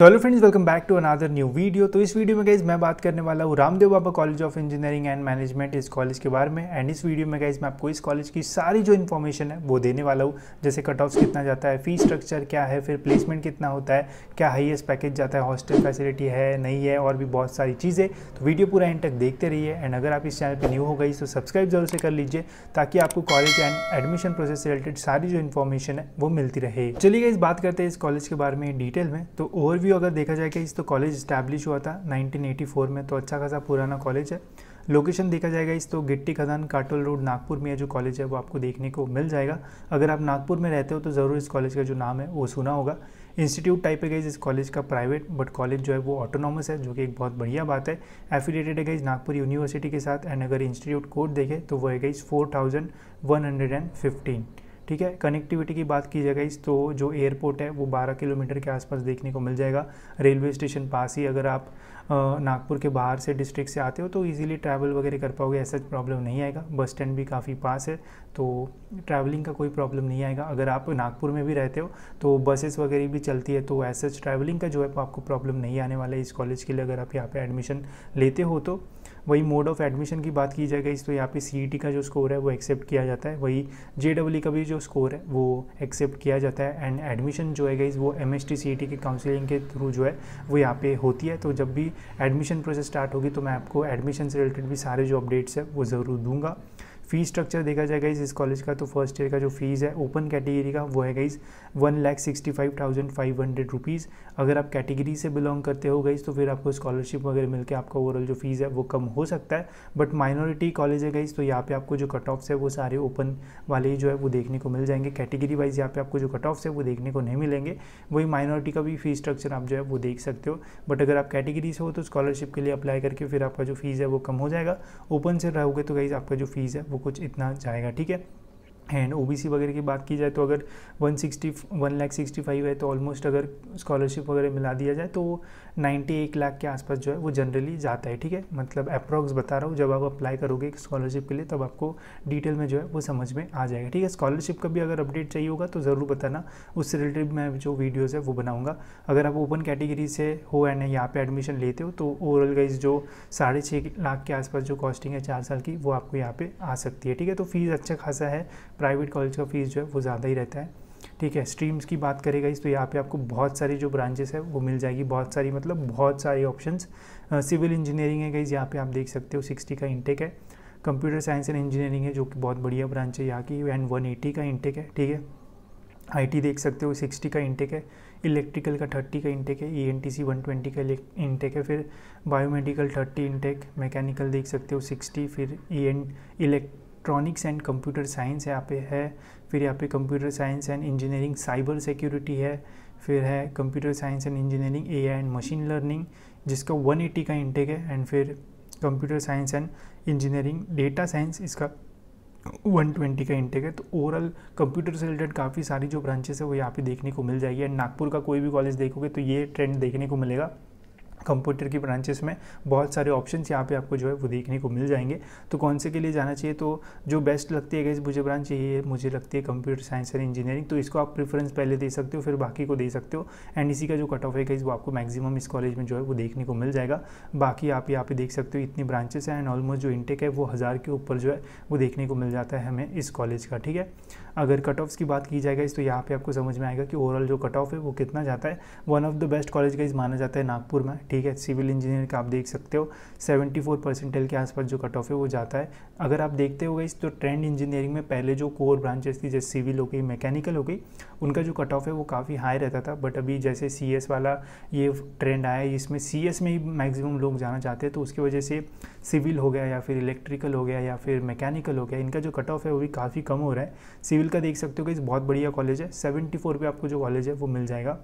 तो hello friends welcome back to another new video तो इस वीडियो में गाइज मैं बात करने वाला हूँ Ramdev Baba college of engineering and management इस कॉलेज के बारे में एंड इस वीडियो में गाइज मैं आपको इस कॉलेज की सारी जो इन्फॉर्मेशन है वो देने वाला हूँ जैसे कट ऑफ कितना जाता है फीस स्ट्रक्चर क्या है फिर प्लेसमेंट कितना होता है क्या हाइएस्ट पैकेज जाता है हॉस्टल फैसिलिटी है नहीं है और भी बहुत सारी चीज़ें तो वीडियो पूरा एंड तक देखते रहिए एंड अगर आप इस चैनल पर न्यू हो गई तो सब्सक्राइब जरूर से कर लीजिए ताकि आपको कॉलेज एंड एडमिशन प्रोसेस से रिलेटेड सारी जो इन्फॉर्मेशन है वो मिलती रहे चलिए इस बात करते हैं इस कॉलेज के बारे में डिटेल में तो ओवर व्यू अगर देखा जाए कि इस तो कॉलेज इस्टेब्लिश हुआ था 1984 में तो अच्छा खासा पुराना कॉलेज है लोकेशन देखा जाएगा इस तो गिट्टी खदान काटोल रोड नागपुर में जो कॉलेज है वो आपको देखने को मिल जाएगा अगर आप नागपुर में रहते हो तो ज़रूर इस कॉलेज का जो नाम है वो सुना होगा इंस्टीट्यूट टाइप है गई इस कॉलेज का प्राइवेट बट कॉलेज जो है वो ऑटोनॉमस है जो कि एक बहुत बढ़िया बात है एफिलेटेड है गई नागपुर यूनिवर्सिटी के साथ एंड अगर इंस्टीट्यूट कोड देखें तो वो है गई four thousand one hundred and fifteen ठीक है कनेक्टिविटी की बात की जाए इस तो जो एयरपोर्ट है वो 12 किलोमीटर के आसपास देखने को मिल जाएगा रेलवे स्टेशन पास ही अगर आप नागपुर के बाहर से डिस्ट्रिक्ट से आते हो तो इजीली ट्रैवल वगैरह कर पाओगे ऐसा प्रॉब्लम नहीं आएगा बस स्टैंड भी काफ़ी पास है तो ट्रैवलिंग का कोई प्रॉब्लम नहीं आएगा अगर आप नागपुर में भी रहते हो तो बसेस वगैरह भी चलती है तो ऐसा ट्रैवलिंग का जो है आपको प्रॉब्लम नहीं आने वाला है इस कॉलेज के लिए अगर आप यहाँ पर एडमिशन लेते हो तो वही मोड ऑफ एडमिशन की बात की जाएगी इस तो यहाँ पे सी e का जो स्कोर है वो एक्सेप्ट किया जाता है वही जे e का भी जो स्कोर है वो एक्सेप्ट किया जाता है एंड एडमिशन जो है गई वो एम एस e के काउंसिलिंग के थ्रू जो है वो यहाँ पे होती है तो जब भी एडमिशन प्रोसेस स्टार्ट होगी तो मैं आपको एडमिशन से रिलेटेड भी सारे जो अपडेट्स है वो ज़रूर दूंगा फ़ी स्ट्रक्चर देखा जाएगा इस कॉलेज का तो फर्स्ट ईयर का जो फीस है ओपन कैटेगरी का वो है guys one lakh sixty five thousand five hundred rupees अगर आप कैटेगरी से बिलोंग करते हो गाइज तो फिर आपको स्कॉलरशिप वगैरह मिलकर आपका ओवरऑल जो फीस है वो कम हो सकता है बट माइनॉरिटी कॉलेज है गाइज तो यहाँ पे आपको जो कट ऑफ्स है वो सारे ओपन वाले ही जो है वो देखने को मिल जाएंगे कैटेगरी वाइज यहाँ पे आपको जो कट ऑफ्स है वो देखने को नहीं मिलेंगे वही माइनॉरिटी का भी फीस स्ट्रक्चर आप जो है वो देख सकते हो बट अगर आप कैटेगरी से हो तो स्कॉलरशिप के लिए अप्लाई करके फिर आपका जो फीस है वो कम हो जाएगा ओपन से रहोगे तो गाइज आपका जो फीस है वो कुछ इतना जाएगा ठीक है एंड ओ वगैरह की बात की जाए तो अगर one sixty one lakh sixty five है तो ऑलमोस्ट अगर स्कॉलरशिप वगैरह मिला दिया जाए तो नाइन्टी एक लाख के आसपास जो है वो जनरली जाता है ठीक है मतलब अप्रॉक्स बता रहा हूँ जब आप अप्लाई करोगे स्कॉलरशिप के लिए तब आपको डिटेल में जो है वो समझ में आ जाएगा ठीक है स्कॉलरशिप का भी अगर अपडेट चाहिए होगा तो ज़रूर बताना उससे रिलेटेड मैं जो वीडियोज़ है वो बनाऊँगा अगर आप ओपन कैटेगरी से हो एंड यहाँ पर एडमिशन लेते हो तो ओवरऑल गाइज जो साढ़े छः लाख के आसपास जो कॉस्टिंग है चार साल की वो आपको यहाँ पर आ सकती है ठीक है तो फीस अच्छा खासा है प्राइवेट कॉलेज का फ़ीस जो है वो ज़्यादा ही रहता है ठीक है स्ट्रीम्स की बात करेगा इस तो यहाँ पे आपको बहुत सारी जो ब्रांचेस है वो मिल जाएगी बहुत सारी मतलब बहुत सारे ऑप्शंस सिविल इंजीनियरिंग है गई यहाँ पे आप देख सकते हो सिक्सटी का इंटेक है कंप्यूटर साइंस एंड इंजीनियरिंग है जो कि बहुत बढ़िया ब्रांच है यहाँ की एंड वन एटी का इंटेक है ठीक है आई देख सकते हो सिक्सटी का इंटेक है इलेक्ट्रिकल का थर्टी का इंटेक है E N T C one twenty का इंटेक है फिर बायोमेडिकल थर्टी इंटेक मैकेनिकल देख सकते हो सिक्सटी फिर E N elect electronics and computer science यहाँ पे है फिर यहाँ पे computer science and engineering cyber security है फिर है computer science and engineering A and machine learning जिसका वन का इंटेक है एंड फिर computer science and engineering data science इसका 120 का इंटेक है तो ओवरऑल कंप्यूटर से रिलेटेड काफ़ी सारी जो ब्रांचेस है वो यहाँ पे देखने को मिल जाएगी एंड नागपुर का कोई भी कॉलेज देखोगे तो ये ट्रेंड देखने को मिलेगा कंप्यूटर की ब्रांचेस में बहुत सारे ऑप्शंस यहाँ पे आपको जो है वो देखने को मिल जाएंगे तो कौन से के लिए जाना चाहिए तो जो बेस्ट लगती है गैस मुझे ब्रांच यही है मुझे लगती है कंप्यूटर साइंस एंड इंजीनियरिंग तो इसको आप प्रेफरेंस पहले दे सकते हो फिर बाकी को दे सकते हो एंड इसी का जो कट ऑफ है गैस वो आपको मैक्सिमम इस कॉलेज में जो है वो देखने को मिल जाएगा बाकी आप यहाँ पे देख सकते हो इतनी ब्रांचेस हैं एंड ऑलमोस्ट जो इंटेक है वो हज़ार के ऊपर जो है वो देखने को मिल जाता है हमें इस कॉलेज का ठीक है अगर कट ऑफ्स की बात की जाएगा इस तो यहाँ पे आपको समझ में आएगा कि ओवरऑल जो कट ऑफ है वो कितना जाता है one of the best college का इस माना जाता है नागपुर में ठीक है सिविल इंजीनियर का आप देख सकते हो 74 परसेंटेल के आसपास जो कट ऑफ है वो जाता है अगर आप देखते हो इस तो ट्रेंड इंजीनियरिंग में पहले जो कोर ब्रांचेस थी जैसे सिविल हो गई मैकेनिकल हो गई उनका जो कट ऑफ है वो काफ़ी हाई रहता था बट अभी जैसे सी वाला ये ट्रेंड आया इसमें सी में ही मैक्सिमम लोग जाना चाहते हैं तो उसकी वजह से सिविल हो गया या फिर इलेक्ट्रिकल हो गया या फिर मैकेनिकल हो गया इनका जो कट ऑफ है वो भी काफ़ी कम हो रहा है सिविल का देख सकते हो कि बहुत बढ़िया कॉलेज है सेवेंटी पे आपको जो कॉलेज है वो मिल जाएगा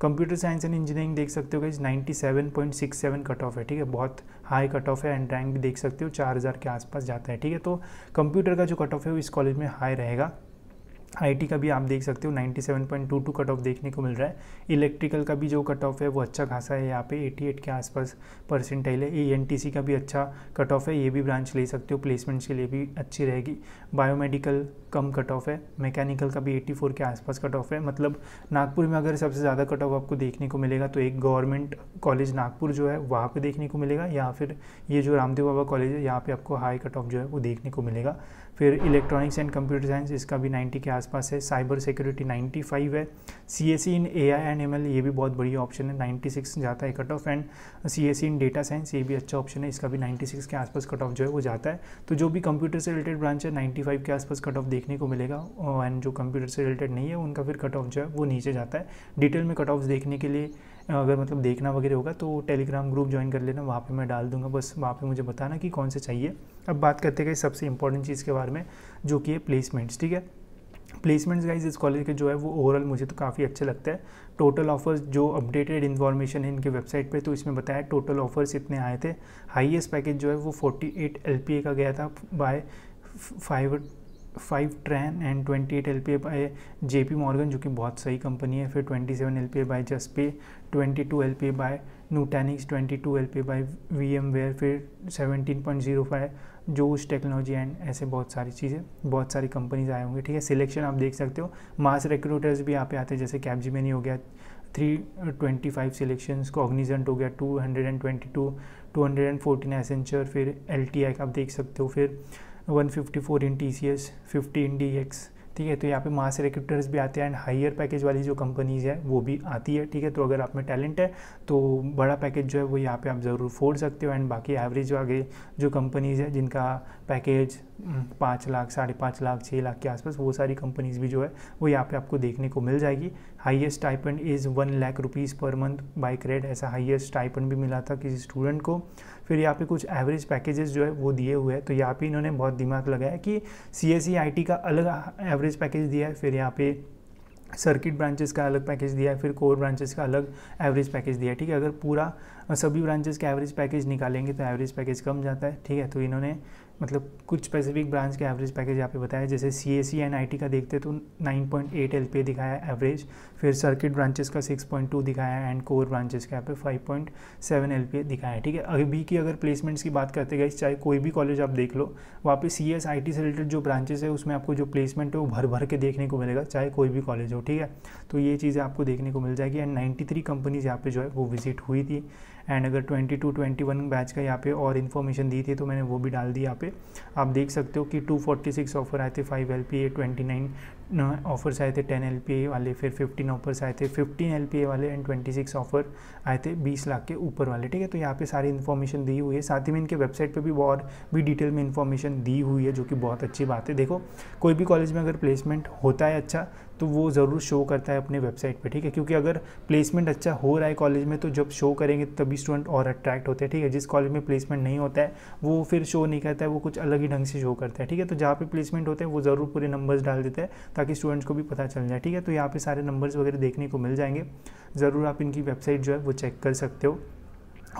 कंप्यूटर साइंस एंड इंजीनियरिंग देख सकते हो ninety seven point six seven cut off है ठीक है बहुत हाई कट ऑफ है एंड रैंक भी देख सकते हो चार हज़ार के आसपास जाता है ठीक है तो कंप्यूटर का जो कट ऑफ है वो इस कॉलेज में हाई रहेगा आईटी का भी आप देख सकते हो 97.22 कट ऑफ देखने को मिल रहा है इलेक्ट्रिकल का भी जो कट ऑफ है वो अच्छा खासा है यहाँ पे 88 के आसपास परसेंटाइल है ईएनटीसी का भी अच्छा कट ऑफ है ये भी ब्रांच ले सकते हो प्लेसमेंट्स के लिए भी अच्छी रहेगी बायोमेडिकल कम कट ऑफ है मैकेनिकल का भी 84 के आसपास कट ऑफ है मतलब नागपुर में अगर सबसे ज़्यादा कट ऑफ आपको देखने को मिलेगा तो एक गवर्नमेंट कॉलेज नागपुर जो है वहाँ पर देखने को मिलेगा या फिर ये जो रामदेव बाबा कॉलेज है यहाँ पर आपको हाई कट ऑफ जो है वो देखने को मिलेगा फिर इलेक्ट्रॉनिक्स एंड कंप्यूटर साइंस इसका भी 90 के आसपास है साइबर सिक्योरिटी 95 है C S C in A I and M L ये भी बहुत बढ़िया ऑप्शन है 96 जाता है cut off and C S C in data science ये भी अच्छा ऑप्शन है इसका भी 96 के आसपास कट ऑफ जो है वो जाता है तो जो भी कंप्यूटर से रिलेटेड ब्रांच है नाइन्टी के आसपास कट ऑफ देखने को मिलेगा एंड जो कंप्यूटर से रिलेटेड नहीं है उनका फिर कट ऑफ जो है वो नीचे जाता है डिटेल में कट ऑफ देखने के लिए अगर मतलब देखना वगैरह होगा तो टेलीग्राम ग्रुप ज्वाइन कर लेना वहाँ पे मैं डाल दूंगा बस वहाँ पे मुझे बताना कि कौन से चाहिए अब बात करते गए सबसे इंपॉर्टेंट चीज़ के बारे में जो कि है प्लेसमेंट्स ठीक है प्लेसमेंट्स गाइज इस कॉलेज के जो है वो ओवरऑल मुझे तो काफ़ी अच्छे लगता है टोटल ऑफर्स जो अपडेटेड इन्फॉर्मेशन है इनके वेबसाइट पे तो इसमें बताया टोटल ऑफर्स इतने आए थे हाईएस्ट पैकेज जो है वो 48 एट का गया था बाय फाइव फाइव ट्रैन and twenty eight L P A by J P Morgan जो कि बहुत सही कंपनी है फिर twenty seven L P A by Juspay twenty two L P A by Nutanix twenty two L P A by VMware फिर seventeen point zero five जो उस technology and ऐसे बहुत सारी चीज़ें बहुत सारी कंपनीज आए होंगे ठीक है सिलेक्शन आप देख सकते हो मास रिक्रूटर्स भी यहाँ पे आते हैं जैसे नहीं हो गया three twenty five selection Cognizant हो गया two hundred and twenty two two hundred and fourteen Accenture फिर एल टी आई का आप देख सकते हो फिर one fifty four in T C S fifty in D X ठीक है तो यहाँ पे मास रिक्रिप्टर्स भी आते हैं एंड हायर पैकेज वाली जो कंपनीज़ है वो भी आती है ठीक है तो अगर आप में टैलेंट है तो बड़ा पैकेज जो है वो यहाँ पे आप ज़रूर फोड़ सकते हो एंड बाकी एवरेज आगे जो कंपनीज़ है जिनका पैकेज पाँच लाख साढ़े पाँच लाख छः लाख के आसपास वो सारी कंपनीज़ भी जो है वो यहाँ पे आपको देखने को मिल जाएगी highest stipend is one lakh rupees per month by Cred ऐसा हाइएस्ट टाइपेंड भी मिला था किसी स्टूडेंट को फिर यहाँ पे कुछ एवरेज पैकेजेस जो है वो दिए हुए हैं तो यहाँ पे इन्होंने बहुत दिमाग लगाया कि सी एस e का अलग एवरेज पैकेज दिया है फिर यहाँ पे सर्किट ब्रांचेस का अलग पैकेज दिया है फिर कोर ब्रांचेस का अलग एवरेज पैकेज दिया है ठीक है अगर पूरा सभी ब्रांचेस का एवरेज पैकेज निकालेंगे तो एवरेज पैकेज कम जाता है ठीक है तो इन्होंने मतलब कुछ स्पेसिफिक ब्रांच के एवरेज पैकेज यहाँ पे बताया जैसे C S C and I T का देखते तो nine point eight L P दिखाया एवरेज फिर सर्किट ब्रांचेस का सिक्स पॉइंट टू दिखाया एंड कोर ब्रांचेस का यहाँ पे five point seven L P दिखाया है ठीक है अभी की अगर प्लेसमेंट्स की बात करते गए चाहे कोई भी कॉलेज आप देख लो वहाँ पे सी एस आई टी से रिलेटेड जो ब्रांचेस है उसमें आपको जो प्लेसमेंट है वो भर भर के देखने को मिलेगा चाहे कोई भी कॉलेज हो ठीक है तो ये चीज़ें आपको देखने को मिल जाएगी एंड नाइन्टी थ्री कंपनीज यहाँ पर जो है वो विजिट हुई थी एंड अगर twenty two twenty one batch का यहाँ पे और इन्फॉर्मेशन दी थी तो मैंने वो भी डाल दी यहाँ पे आप देख सकते हो कि टू फोर्टी सिक्स ऑफर आए थे five L P A twenty nine offers आए थे टेन एल पी ए वाले फिर फिफ्टीन ऑफर्स आए थे फिफ्टीन एल पी ए वाले एंड ट्वेंटी सिक्स ऑफर आए थे बीस लाख के ऊपर वाले ठीक है तो यहाँ पे सारी इन्फॉर्मेशन दी हुई है साथ ही में इनके वेबसाइट पर भी और भी डिटेल में इन्फॉर्मेशन दी हुई है जो कि बहुत अच्छी बात है देखो कोई भी कॉलेज में अगर प्लेसमेंट होता है अच्छा तो वो ज़रूर शो करता है अपने वेबसाइट पे ठीक है क्योंकि अगर प्लेसमेंट अच्छा हो रहा है कॉलेज में तो जब शो करेंगे तभी स्टूडेंट और अट्रैक्ट होते हैं ठीक है जिस कॉलेज में प्लेसमेंट नहीं होता है वो फिर शो नहीं करता है वो कुछ अलग ही ढंग से शो करता है ठीक है तो जहाँ पर प्लेसमेंट होते हैं वो ज़रूर पूरे नंबर्स डाल देता है ताकि स्टूडेंट्स को भी पता चल जाए ठीक है तो यहाँ पर सारे नंबर्स वगैरह देखने को मिल जाएंगे ज़रूर आप इनकी वेबसाइट जो है वो चेक कर सकते हो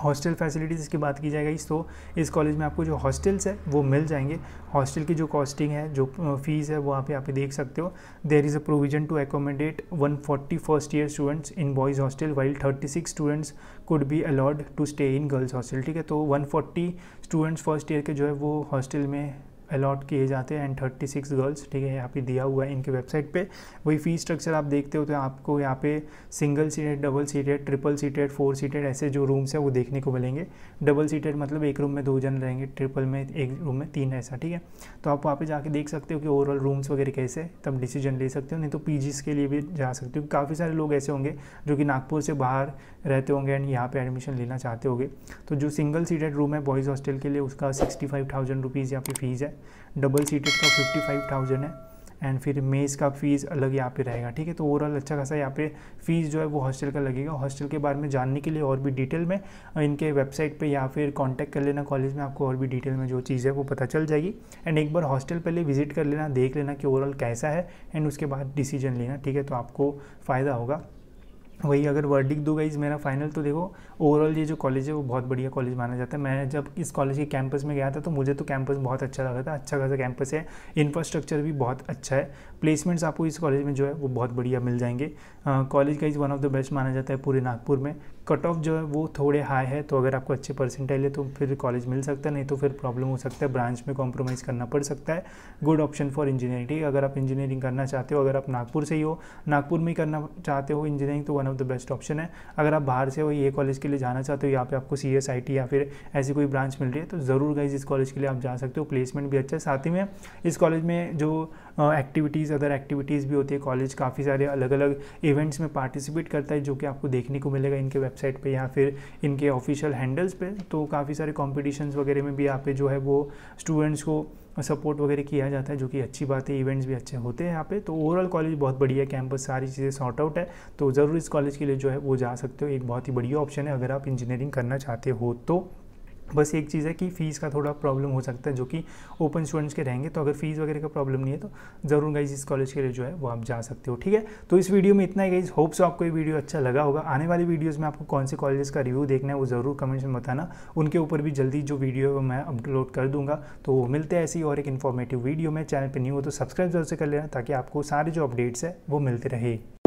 हॉस्टल फैसिलिटीज़ की बात की जाएगी तो इस कॉलेज में आपको जो हॉस्टल्स है वो मिल जाएंगे हॉस्टल की जो कॉस्टिंग है जो फीस है वो आप यहाँ पे देख सकते हो there is a provision to accommodate forty first year students in boys hostel while six students could be allowed to stay in girls hostel ठीक है तो फोर्टी स्टूडेंट्स फर्स्ट ईयर के जो है वो हॉस्टल में अलॉट किए जाते हैं एंड थर्टी सिक्स गर्ल्स ठीक है यहाँ पे दिया हुआ है इनके वेबसाइट पे वही फी स्ट्रक्चर आप देखते हो तो आपको यहाँ पे single seated double seated triple seated four seated ऐसे जो रूम्स हैं वो देखने को मिलेंगे डबल सीटेड मतलब एक रूम में दो जन रहेंगे ट्रिपल में एक रूम में तीन ऐसा ठीक है तो आप वहाँ पर जाके देख सकते हो कि ओवरऑल रूम्स वगैरह कैसे तब डिसीजन ले सकते हो नहीं तो पी के लिए भी जा सकते हो काफ़ी सारे लोग ऐसे होंगे जो कि नागपुर से बाहर रहते होंगे एंड यहाँ पर एडमिशन लेना चाहते होंगे तो जो सिंगल सीटेड रूम है बॉयज़ हॉस्टल के लिए उसका सिक्सटी फाइव थाउजेंड रुपीज़ यहाँ पे फीस है डबल सीटेड का फिफ्टी फाइव थाउजेंड है एंड फिर मेज़ का फ़ीस अलग यहाँ पे रहेगा ठीक है तो ओवरऑल अच्छा खासा यहाँ पे फ़ीस जो है वो हॉस्टल का लगेगा हॉस्टल के बारे में जानने के लिए और भी डिटेल में इनके वेबसाइट पे या फिर कांटेक्ट कर लेना कॉलेज में आपको और भी डिटेल में जो चीज़ है वो पता चल जाएगी एंड एक बार हॉस्टल पहले विजिट कर लेना देख लेना कि ओवरऑल कैसा है एंड उसके बाद डिसीजन लेना ठीक है तो आपको फ़ायदा होगा वही अगर वर्डिक दो गाइज मेरा फाइनल तो देखो ओवरऑल ये जो कॉलेज है वो बहुत बढ़िया कॉलेज माना जाता है मैं जब इस कॉलेज के कैंपस में गया था तो मुझे तो कैंपस बहुत अच्छा लगा था अच्छा खासा कैंपस है इंफ्रास्ट्रक्चर भी बहुत अच्छा है प्लेसमेंट्स आपको इस कॉलेज में जो है वो बहुत बढ़िया मिल जाएंगे कॉलेज हाँ, का is one of the best माना जाता है पूरे नागपुर में कट ऑफ जो है वो थोड़े हाई है तो अगर आपको अच्छे परसेंटाइल है तो फिर कॉलेज मिल सकता है नहीं तो फिर प्रॉब्लम हो सकता है ब्रांच में कॉम्प्रोमाइज़ करना पड़ सकता है गुड ऑप्शन फॉर इंजीनियरिंग अगर आप इंजीनियरिंग करना चाहते हो अगर आप नागपुर से ही हो नागपुर में ही करना चाहते हो इंजीनियरिंग तो one of the best option है अगर आप बाहर से हो ये कॉलेज के लिए जाना चाहते हो यहाँ पे आपको सी एस आई टी या फिर ऐसी कोई ब्रांच मिल रही है तो ज़रूर गाइज इस कॉलेज के लिए आप जा सकते हो प्लेसमेंट भी अच्छा है साथ ही में इस कॉलेज में जो एक्टिविटीज़ अदर एक्टिविटीज़ भी होती है कॉलेज काफ़ी सारे अलग अलग इवेंट्स में पार्टिसिपेट करता है जो कि आपको देखने को मिलेगा इनके वेबसाइट पे या फिर इनके ऑफिशियल हैंडल्स पे तो काफ़ी सारे कॉम्पिटिशन्स वगैरह में भी यहाँ पे जो है वो स्टूडेंट्स को सपोर्ट वगैरह किया जाता है जो कि अच्छी बात है इवेंट्स भी अच्छे होते हैं यहाँ पे तो ओवरऑल कॉलेज बहुत बढ़िया है कैंपस सारी चीज़ें सॉर्ट आउट है तो ज़रूर इस कॉलेज के लिए जो है वो जा सकते हो एक बहुत ही बढ़िया ऑप्शन है अगर आप इंजीनियरिंग करना चाहते हो तो बस एक चीज़ है कि फ़ीस का थोड़ा प्रॉब्लम हो सकता है जो कि ओपन स्टूडेंट्स के रहेंगे तो अगर फीस वगैरह का प्रॉब्लम नहीं है तो ज़रूर गाइज इस कॉलेज के लिए जो है वो आप जा सकते हो ठीक है तो इस वीडियो में इतना ही गाइज होप्स आपको ये वीडियो अच्छा लगा होगा आने वाली वीडियोज़ में आपको कौन से कॉलेज का रिव्यू देखना है वो ज़रूर कमेंट्स में बताना उनके ऊपर भी जल्दी जो वीडियो है मैं अपलोड कर दूंगा तो मिलते हैं ऐसी और एक इन्फॉर्मेटिव वीडियो में चैनल पर न्यू हो तो सब्सक्राइब जरूर से कर लेना ताकि आपको सारे जो अपडेट्स है वो मिलते रहे